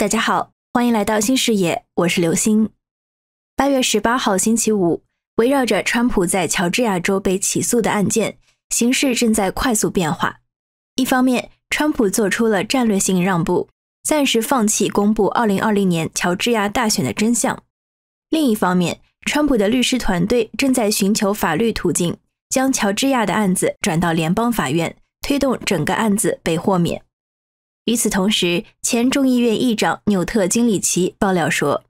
大家好，欢迎来到新视野，我是刘星。八月十八号星期五，围绕着川普在乔治亚州被起诉的案件，形势正在快速变化。一方面，川普做出了战略性让步，暂时放弃公布二零二零年乔治亚大选的真相；另一方面，川普的律师团队正在寻求法律途径，将乔治亚的案子转到联邦法院，推动整个案子被豁免。与此同时，前众议院议长纽特·金里奇爆料说，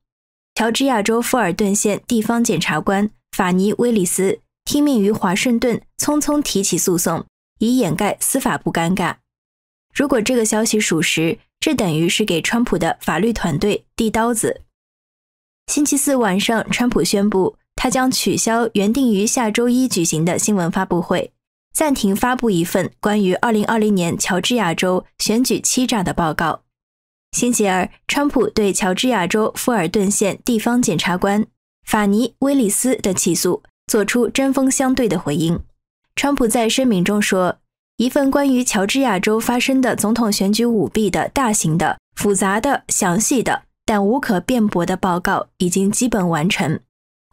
乔治亚州富尔顿县地方检察官法尼·威利斯听命于华盛顿，匆匆提起诉讼，以掩盖司法不尴尬。如果这个消息属实，这等于是给川普的法律团队递刀子。星期四晚上，川普宣布他将取消原定于下周一举行的新闻发布会。暂停发布一份关于2020年乔治亚州选举欺诈的报告。辛期尔，川普对乔治亚州富尔顿县地方检察官法尼·威利斯的起诉作出针锋相对的回应。川普在声明中说：“一份关于乔治亚州发生的总统选举舞弊的大型的、复杂的、详细的，但无可辩驳的报告已经基本完成。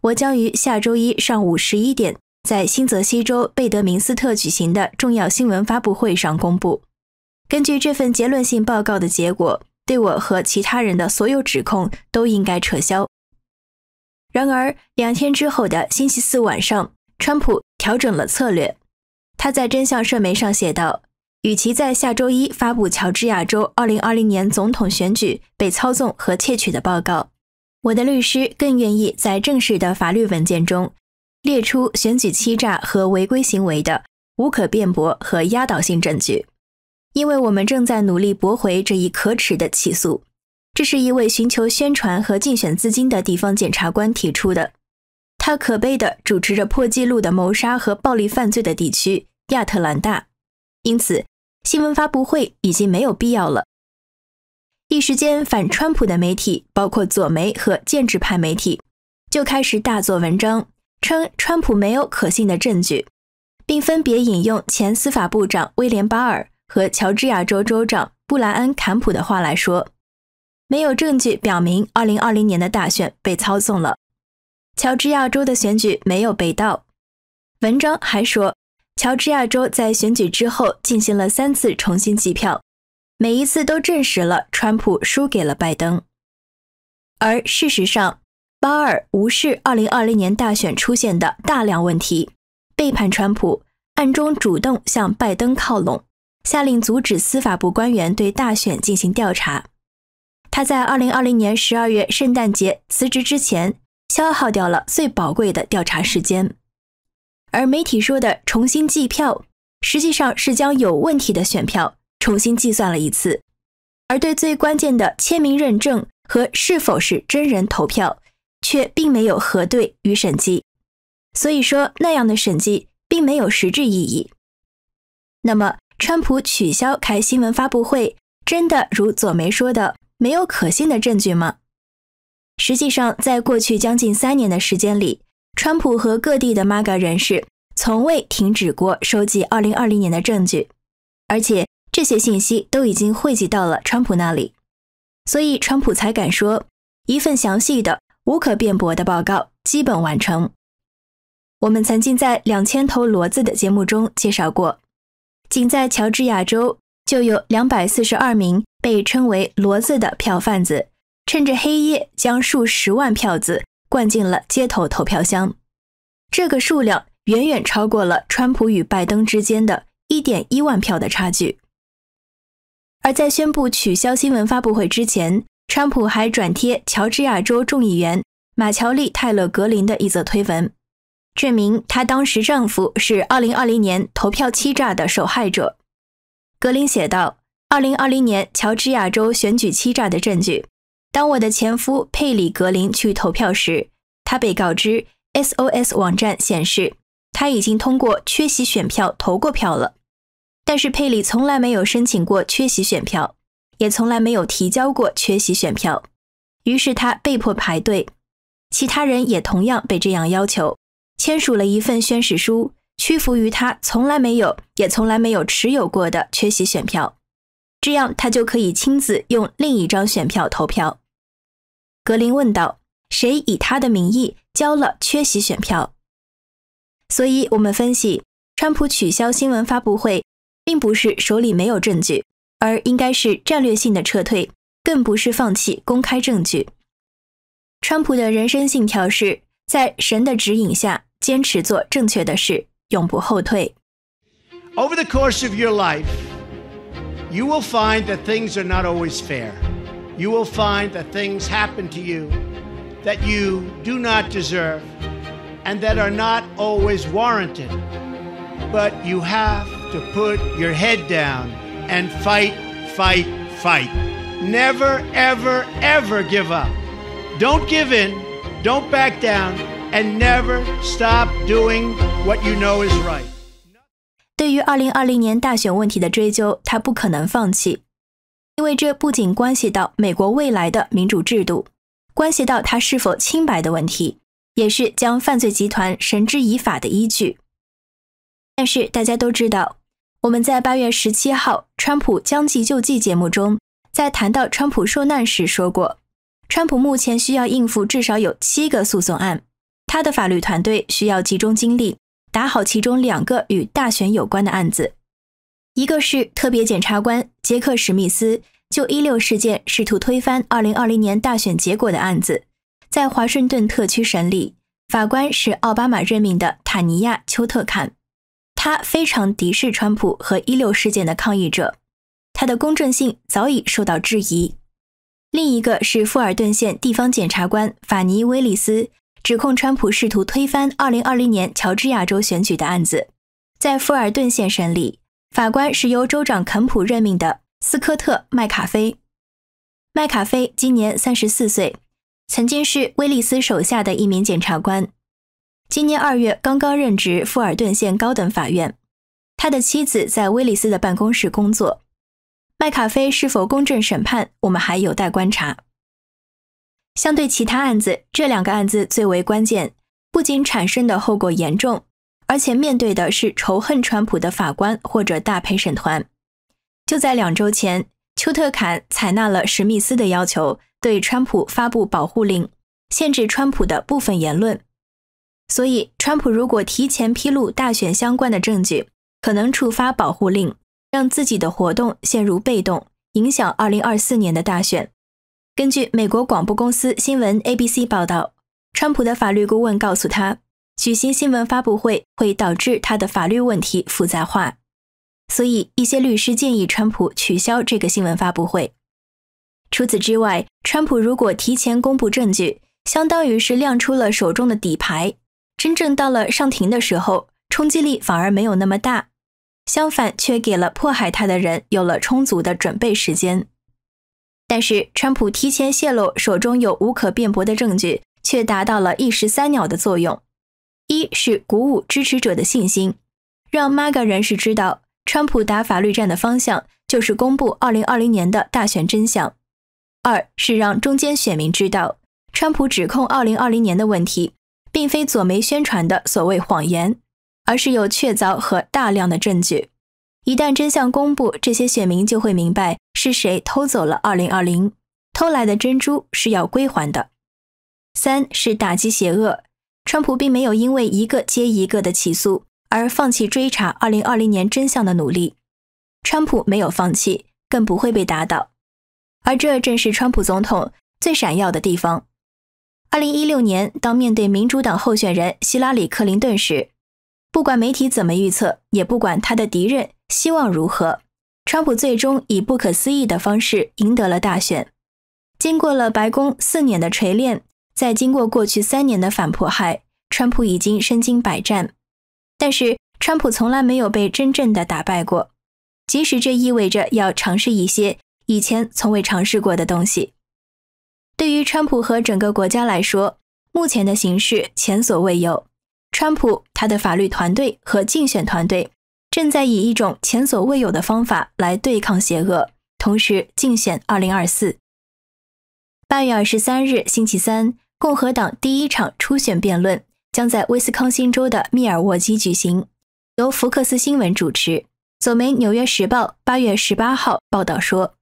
我将于下周一上午十一点。”在新泽西州贝德明斯特举行的重要新闻发布会上公布，根据这份结论性报告的结果，对我和其他人的所有指控都应该撤销。然而，两天之后的星期四晚上，川普调整了策略，他在真相社媒上写道：“与其在下周一发布乔治亚州2020年总统选举被操纵和窃取的报告，我的律师更愿意在正式的法律文件中。”列出选举欺诈和违规行为的无可辩驳和压倒性证据，因为我们正在努力驳回这一可耻的起诉。这是一位寻求宣传和竞选资金的地方检察官提出的。他可悲地主持着破纪录的谋杀和暴力犯罪的地区——亚特兰大。因此，新闻发布会已经没有必要了。一时间，反川普的媒体，包括左媒和建制派媒体，就开始大做文章。称川普没有可信的证据，并分别引用前司法部长威廉巴尔和乔治亚州州长布莱恩坎普的话来说：“没有证据表明2020年的大选被操纵了，乔治亚州的选举没有被盗。”文章还说，乔治亚州在选举之后进行了三次重新计票，每一次都证实了川普输给了拜登，而事实上。巴尔无视2020年大选出现的大量问题，背叛川普，暗中主动向拜登靠拢，下令阻止司法部官员对大选进行调查。他在2020年12月圣诞节辞职之前，消耗掉了最宝贵的调查时间。而媒体说的“重新计票”，实际上是将有问题的选票重新计算了一次，而对最关键的签名认证和是否是真人投票。却并没有核对与审计，所以说那样的审计并没有实质意义。那么，川普取消开新闻发布会，真的如左梅说的没有可信的证据吗？实际上，在过去将近三年的时间里，川普和各地的马 a 人士从未停止过收集二零二零年的证据，而且这些信息都已经汇集到了川普那里，所以川普才敢说一份详细的。无可辩驳的报告基本完成。我们曾经在两千头骡子的节目中介绍过，仅在乔治亚州就有两百四十二名被称为“骡子”的票贩子，趁着黑夜将数十万票子灌进了街头投票箱。这个数量远远超过了川普与拜登之间的一点一万票的差距。而在宣布取消新闻发布会之前。川普还转贴乔治亚州众议员马乔丽·泰勒·格林的一则推文，证明她当时丈夫是2020年投票欺诈的受害者。格林写道：“2020 年乔治亚州选举欺诈的证据。当我的前夫佩里·格林去投票时，他被告知 SOS 网站显示他已经通过缺席选票投过票了，但是佩里从来没有申请过缺席选票。”也从来没有提交过缺席选票，于是他被迫排队，其他人也同样被这样要求，签署了一份宣誓书，屈服于他从来没有也从来没有持有过的缺席选票，这样他就可以亲自用另一张选票投票。格林问道：“谁以他的名义交了缺席选票？”所以，我们分析，川普取消新闻发布会，并不是手里没有证据。而应该是战略性的撤退，更不是放弃公开证据。川普的人生信条是在神的指引下坚持做正确的事，永不后退。Over the course of your life, you will find that things are not always fair. You will find that things happen to you that you do not deserve, and that are not always warranted. But you have to put your head down. and fight fight fight never ever ever give up don't give in don't back down and never stop doing what you know is right 对于二零二零年大选问题的追究他不可能放弃因为这不仅关系到美国未来的民主制度关系到他是否清白的问题也是将犯罪集团绳之以法的依据但是大家都知道我们在八月十七号《川普将计就计》节目中，在谈到川普受难时说过，川普目前需要应付至少有七个诉讼案，他的法律团队需要集中精力打好其中两个与大选有关的案子，一个是特别检察官杰克史密斯就一六事件试图推翻二零二零年大选结果的案子，在华盛顿特区审理，法官是奥巴马任命的塔尼亚丘特坎。他非常敌视川普和一六事件的抗议者，他的公正性早已受到质疑。另一个是富尔顿县地方检察官法尼·威利斯，指控川普试图推翻二零二零年乔治亚州选举的案子。在富尔顿县审理，法官是由州长肯普任命的斯科特·麦卡菲。麦卡菲今年三十四岁，曾经是威利斯手下的一名检察官。今年二月刚刚任职富尔顿县高等法院，他的妻子在威利斯的办公室工作。麦卡菲是否公正审判，我们还有待观察。相对其他案子，这两个案子最为关键，不仅产生的后果严重，而且面对的是仇恨川普的法官或者大陪审团。就在两周前，丘特坎采纳了史密斯的要求，对川普发布保护令，限制川普的部分言论。所以，川普如果提前披露大选相关的证据，可能触发保护令，让自己的活动陷入被动，影响2024年的大选。根据美国广播公司新闻 ABC 报道，川普的法律顾问告诉他，举行新闻发布会会导致他的法律问题复杂化，所以一些律师建议川普取消这个新闻发布会。除此之外，川普如果提前公布证据，相当于是亮出了手中的底牌。真正到了上庭的时候，冲击力反而没有那么大，相反却给了迫害他的人有了充足的准备时间。但是，川普提前泄露手中有无可辩驳的证据，却达到了一石三鸟的作用：一是鼓舞支持者的信心，让 MAGA 人士知道川普打法律战的方向就是公布2020年的大选真相；二是让中间选民知道川普指控2020年的问题。并非左媒宣传的所谓谎言，而是有确凿和大量的证据。一旦真相公布，这些选民就会明白是谁偷走了2020，偷来的珍珠是要归还的。三是打击邪恶，川普并没有因为一个接一个的起诉而放弃追查2020年真相的努力。川普没有放弃，更不会被打倒，而这正是川普总统最闪耀的地方。二零一六年，当面对民主党候选人希拉里·克林顿时，不管媒体怎么预测，也不管他的敌人希望如何，川普最终以不可思议的方式赢得了大选。经过了白宫四年的锤炼，在经过过去三年的反迫害，川普已经身经百战。但是，川普从来没有被真正的打败过，即使这意味着要尝试一些以前从未尝试过的东西。对于川普和整个国家来说，目前的形势前所未有。川普他的法律团队和竞选团队正在以一种前所未有的方法来对抗邪恶，同时竞选2024。八月二十三日，星期三，共和党第一场初选辩论将在威斯康星州的密尔沃基举行，由福克斯新闻主持。左媒《纽约时报》八月十八号报道说。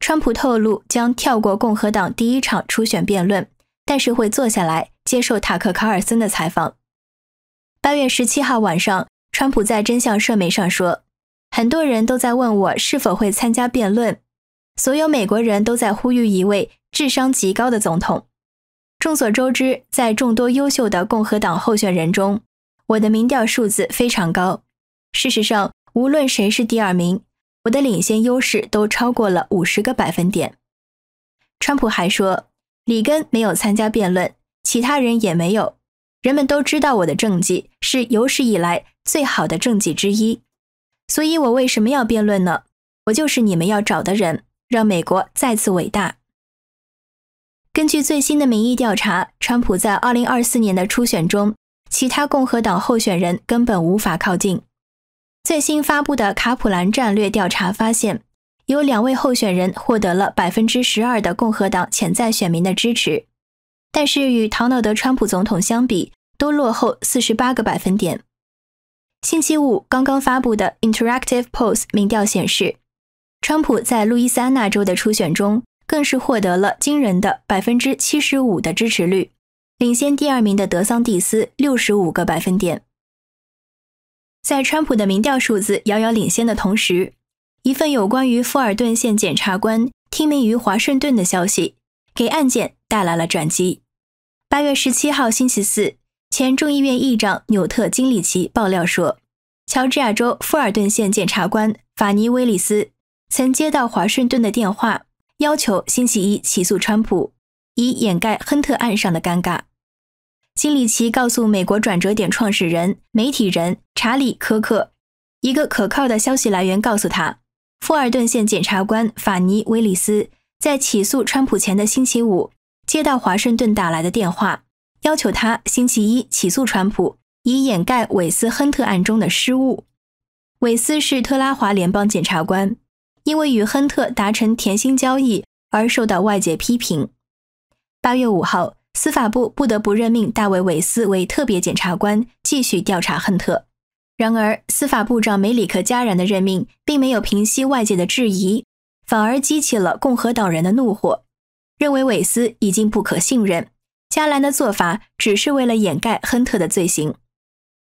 川普透露将跳过共和党第一场初选辩论，但是会坐下来接受塔克·卡尔森的采访。八月十七号晚上，川普在真相社媒上说：“很多人都在问我是否会参加辩论，所有美国人都在呼吁一位智商极高的总统。众所周知，在众多优秀的共和党候选人中，我的民调数字非常高。事实上，无论谁是第二名。”我的领先优势都超过了五十个百分点。川普还说，里根没有参加辩论，其他人也没有。人们都知道我的政绩是有史以来最好的政绩之一，所以我为什么要辩论呢？我就是你们要找的人，让美国再次伟大。根据最新的民意调查，川普在2024年的初选中，其他共和党候选人根本无法靠近。最新发布的卡普兰战略调查发现，有两位候选人获得了百分之十二的共和党潜在选民的支持，但是与唐纳德·川普总统相比，都落后四十八个百分点。星期五刚刚发布的 Interactive p o s 民调显示，川普在路易斯安那州的初选中更是获得了惊人的百分之七十五的支持率，领先第二名的德桑蒂斯六十五个百分点。在川普的民调数字遥遥领先的同时，一份有关于富尔顿县检察官听命于华盛顿的消息，给案件带来了转机。八月十七号星期四，前众议院议长纽特金里奇爆料说，乔治亚州富尔顿县检察官法尼威利斯曾接到华盛顿的电话，要求星期一起诉川普，以掩盖亨特案上的尴尬。金里奇告诉美国转折点创始人、媒体人查理·科克，一个可靠的消息来源告诉他，富尔顿县检察官法尼·威利斯在起诉川普前的星期五接到华盛顿打来的电话，要求他星期一起诉川普，以掩盖韦斯·亨特案中的失误。韦斯是特拉华联邦检察官，因为与亨特达成甜心交易而受到外界批评。八月五号。司法部不得不任命大卫·韦斯为特别检察官，继续调查亨特。然而，司法部长梅里克·加然的任命并没有平息外界的质疑，反而激起了共和党人的怒火，认为韦斯已经不可信任。加兰的做法只是为了掩盖亨特的罪行。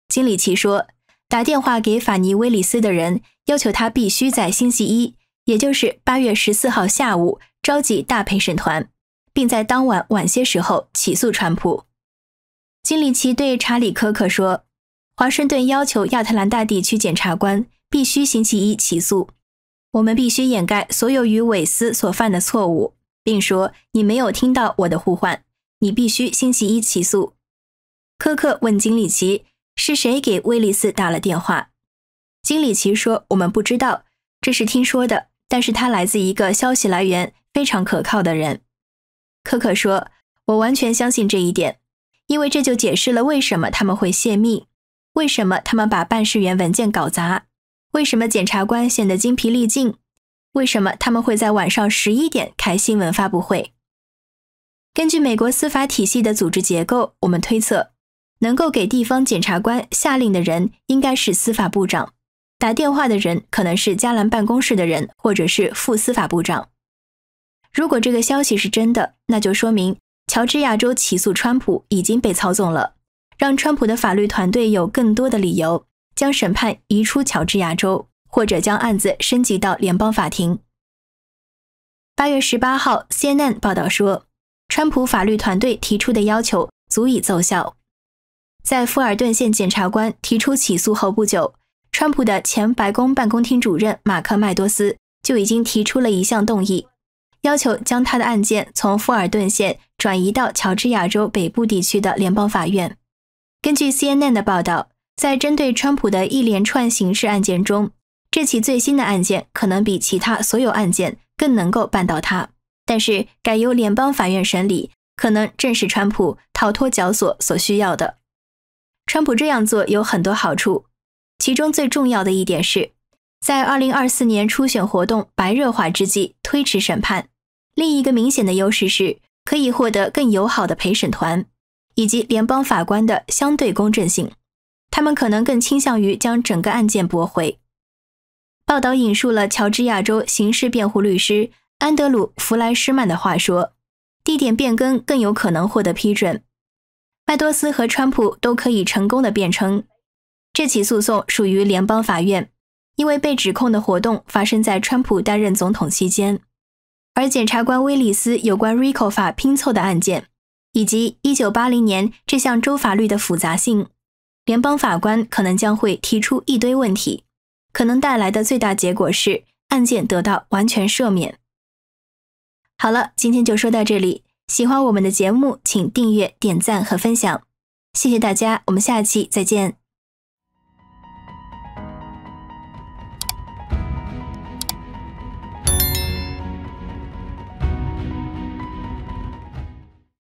金里奇说：“打电话给法尼·威里斯的人要求他必须在星期一，也就是8月14号下午召集大陪审团。”并在当晚晚些时候起诉川普。金里奇对查理·科克说：“华盛顿要求亚特兰大地区检察官必须星期一起诉，我们必须掩盖所有与韦斯所犯的错误。”并说：“你没有听到我的呼唤，你必须星期一起诉。”科克问金里奇：“是谁给威利斯打了电话？”金里奇说：“我们不知道，这是听说的，但是他来自一个消息来源非常可靠的人。”可可说：“我完全相信这一点，因为这就解释了为什么他们会泄密，为什么他们把办事员文件搞砸，为什么检察官显得精疲力尽，为什么他们会在晚上十一点开新闻发布会。”根据美国司法体系的组织结构，我们推测，能够给地方检察官下令的人应该是司法部长，打电话的人可能是加兰办公室的人或者是副司法部长。如果这个消息是真的，那就说明乔治亚州起诉川普已经被操纵了，让川普的法律团队有更多的理由将审判移出乔治亚州，或者将案子升级到联邦法庭。八月十八号，CNN 报道说，川普法律团队提出的要求足以奏效。在富尔顿县检察官提出起诉后不久，川普的前白宫办公厅主任马克·麦多斯就已经提出了一项动议。要求将他的案件从富尔顿县转移到乔治亚州北部地区的联邦法院。根据 CNN 的报道，在针对川普的一连串刑事案件中，这起最新的案件可能比其他所有案件更能够绊倒他。但是，改由联邦法院审理，可能正是川普逃脱绞索所需要的。川普这样做有很多好处，其中最重要的一点是，在2024年初选活动白热化之际推迟审判。另一个明显的优势是可以获得更友好的陪审团，以及联邦法官的相对公正性。他们可能更倾向于将整个案件驳回。报道引述了乔治亚州刑事辩护律师安德鲁·弗莱施曼的话说：“地点变更更有可能获得批准。麦多斯和川普都可以成功的辩称，这起诉讼属于联邦法院，因为被指控的活动发生在川普担任总统期间。”而检察官威利斯有关 RICO 法拼凑的案件，以及1980年这项州法律的复杂性，联邦法官可能将会提出一堆问题，可能带来的最大结果是案件得到完全赦免。好了，今天就说到这里。喜欢我们的节目，请订阅、点赞和分享，谢谢大家，我们下期再见。